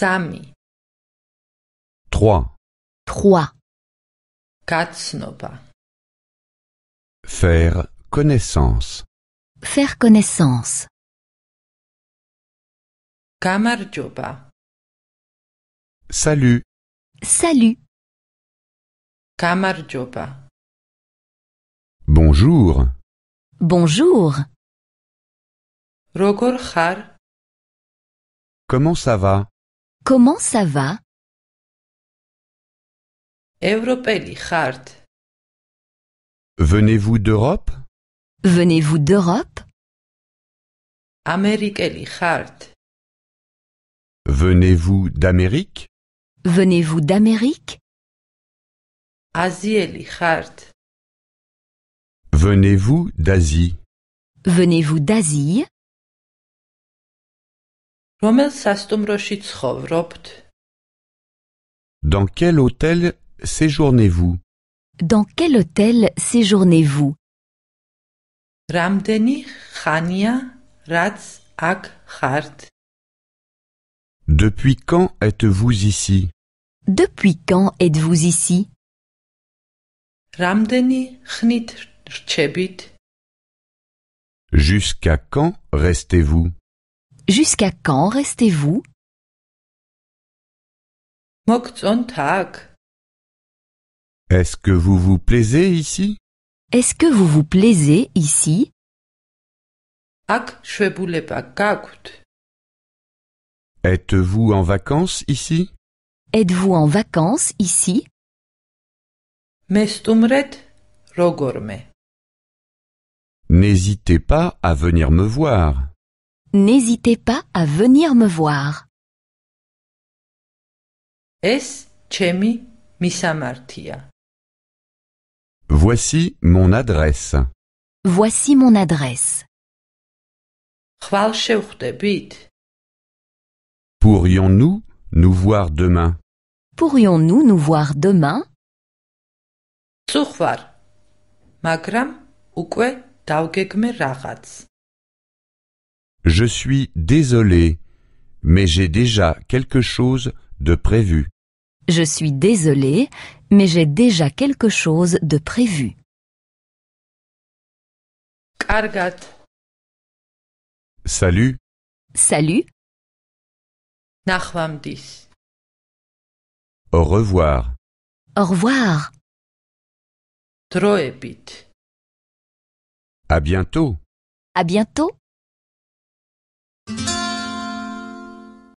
Sami. trois, trois, faire connaissance, faire connaissance, salut, salut, bonjour, bonjour, Rogorhar. comment ça va Comment ça va? Venez-vous d'Europe? Venez-vous d'Europe? Venez-vous d'Amérique? Venez-vous d'Amérique? asie Venez-vous d'Asie? Venez-vous d'Asie? Dans quel hôtel séjournez-vous? Dans quel hôtel séjournez-vous? Ramdeni khania rats Depuis quand êtes-vous ici? Depuis quand êtes-vous ici? Ramdeni khnit rchebit. Jusqu'à quand restez-vous? Jusqu'à quand restez-vous Est-ce que vous vous plaisez ici Est-ce que vous vous plaisez ici Êtes-vous en vacances ici Êtes-vous en vacances ici N'hésitez pas à venir me voir. N'hésitez pas à venir me voir. Es chemi misamartia. Voici mon adresse. Voici mon adresse. Pourrions-nous nous voir demain Pourrions-nous nous voir demain Magram, je suis désolé, mais j'ai déjà quelque chose de prévu. Je suis désolé, mais j'ai déjà quelque chose de prévu. Salut. Salut. Au revoir. Au revoir. Troepit. À bientôt. À bientôt.